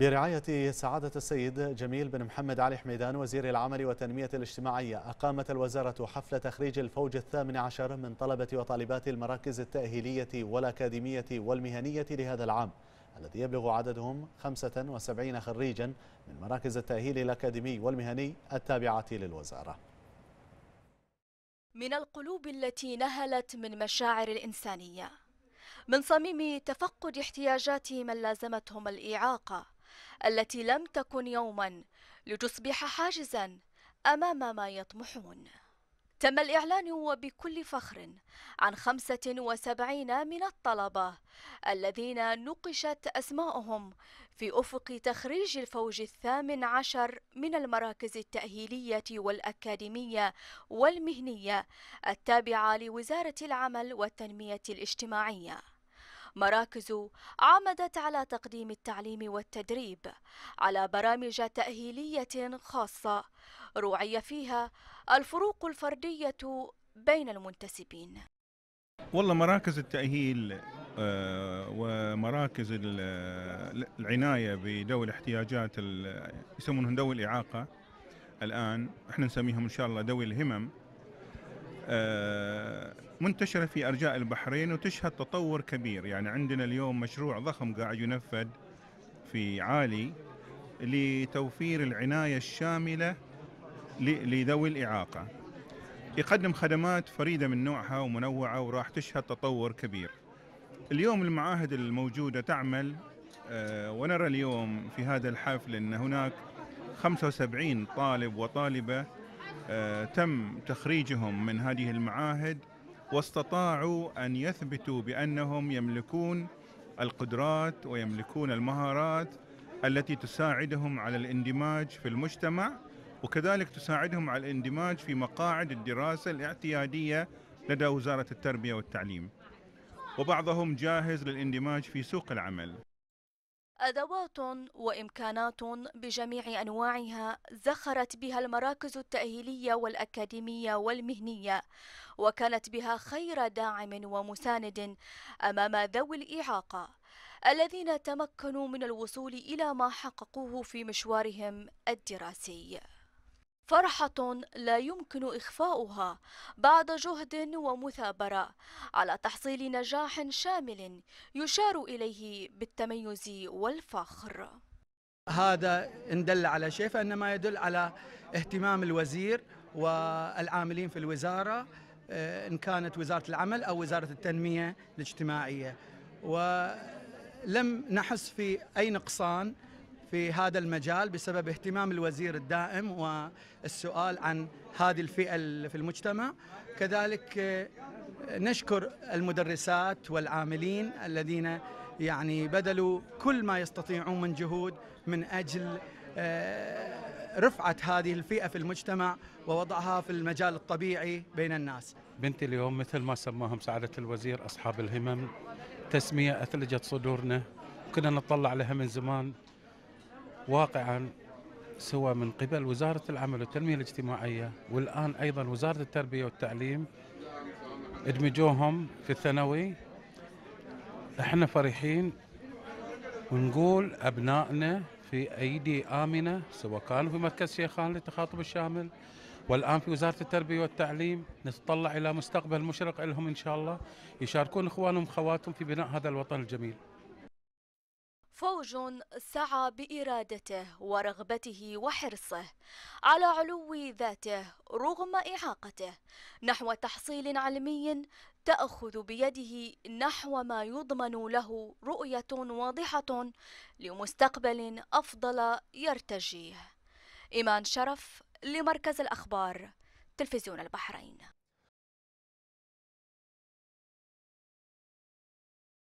برعاية سعادة السيد جميل بن محمد علي حميدان وزير العمل والتنمية الاجتماعية أقامت الوزارة حفل تخريج الفوج الثامن عشر من طلبة وطالبات المراكز التأهيلية والأكاديمية والمهنية لهذا العام الذي يبلغ عددهم 75 خريجا من مراكز التأهيل الأكاديمي والمهني التابعة للوزارة من القلوب التي نهلت من مشاعر الإنسانية من صميم تفقد احتياجات من لازمتهم الإعاقة التي لم تكن يوما لتصبح حاجزا امام ما يطمحون تم الإعلان وبكل فخر عن 75 من الطلبة الذين نقشت أسماءهم في أفق تخريج الفوج الثامن عشر من المراكز التأهيلية والأكاديمية والمهنية التابعة لوزارة العمل والتنمية الاجتماعية مراكز عمدت على تقديم التعليم والتدريب على برامج تأهيلية خاصة روعي فيها الفروق الفردية بين المنتسبين والله مراكز التأهيل آه، ومراكز العناية بذوي الاحتياجات يسمونهم ذوي الإعاقة الآن احنا نسميهم إن شاء الله ذوي الهمم آه، منتشرة في أرجاء البحرين وتشهد تطور كبير يعني عندنا اليوم مشروع ضخم قاعد ينفذ في عالي لتوفير العناية الشاملة لذوي الإعاقة يقدم خدمات فريدة من نوعها ومنوعة وراح تشهد تطور كبير اليوم المعاهد الموجودة تعمل آه، ونرى اليوم في هذا الحفل أن هناك 75 طالب وطالبة آه، تم تخريجهم من هذه المعاهد واستطاعوا ان يثبتوا بانهم يملكون القدرات ويملكون المهارات التي تساعدهم على الاندماج في المجتمع وكذلك تساعدهم على الاندماج في مقاعد الدراسه الاعتياديه لدى وزاره التربيه والتعليم وبعضهم جاهز للاندماج في سوق العمل أدوات وإمكانات بجميع أنواعها زخرت بها المراكز التأهيلية والأكاديمية والمهنية وكانت بها خير داعم ومساند أمام ذوي الإعاقة الذين تمكنوا من الوصول إلى ما حققوه في مشوارهم الدراسي فرحة لا يمكن إخفاؤها بعد جهد ومثابرة على تحصيل نجاح شامل يشار إليه بالتميز والفخر هذا إن دل على شيء فإنما يدل على اهتمام الوزير والعاملين في الوزارة آه، إن كانت وزارة العمل أو وزارة التنمية الاجتماعية ولم نحس في أي نقصان في هذا المجال بسبب اهتمام الوزير الدائم والسؤال عن هذه الفئة في المجتمع كذلك آه، نشكر المدرسات والعاملين الذين يعني بذلوا كل ما يستطيعون من جهود من أجل آه، رفعة هذه الفئة في المجتمع ووضعها في المجال الطبيعي بين الناس بنتي اليوم مثل ما سماهم سعادة الوزير أصحاب الهمم تسمية أثلجت صدورنا كنا نطلع لها من زمان واقعا سوى من قبل وزارة العمل والتنمية الاجتماعية والآن أيضا وزارة التربية والتعليم ادمجوهم في الثانوي احنا فرحين ونقول أبنائنا في أيدي آمنة سواء كانوا في مركز شيخان للتخاطب الشامل والآن في وزارة التربية والتعليم نتطلع إلى مستقبل مشرق لهم إن شاء الله يشاركون إخوانهم وخواتهم في بناء هذا الوطن الجميل فوج سعى بإرادته ورغبته وحرصه على علو ذاته رغم إعاقته نحو تحصيل علمي تأخذ بيده نحو ما يضمن له رؤية واضحة لمستقبل أفضل يرتجيه إيمان شرف لمركز الأخبار تلفزيون البحرين